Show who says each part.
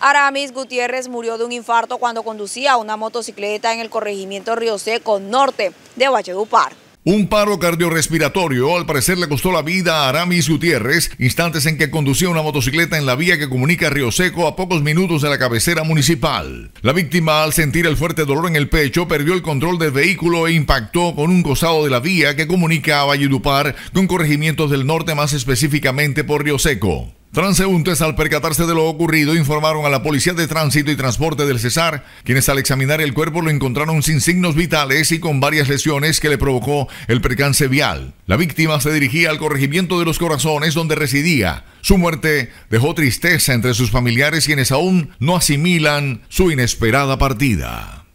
Speaker 1: Aramis Gutiérrez murió de un infarto cuando conducía una motocicleta en el corregimiento Río Seco Norte de Valledupar.
Speaker 2: Un paro cardiorrespiratorio al parecer le costó la vida a Aramis Gutiérrez, instantes en que conducía una motocicleta en la vía que comunica Río Seco a pocos minutos de la cabecera municipal. La víctima, al sentir el fuerte dolor en el pecho, perdió el control del vehículo e impactó con un costado de la vía que comunica a Valledupar con corregimientos del norte, más específicamente por Río Seco. Transeúntes al percatarse de lo ocurrido informaron a la Policía de Tránsito y Transporte del Cesar, quienes al examinar el cuerpo lo encontraron sin signos vitales y con varias lesiones que le provocó el percance vial. La víctima se dirigía al corregimiento de los corazones donde residía. Su muerte dejó tristeza entre sus familiares quienes aún no asimilan su inesperada partida.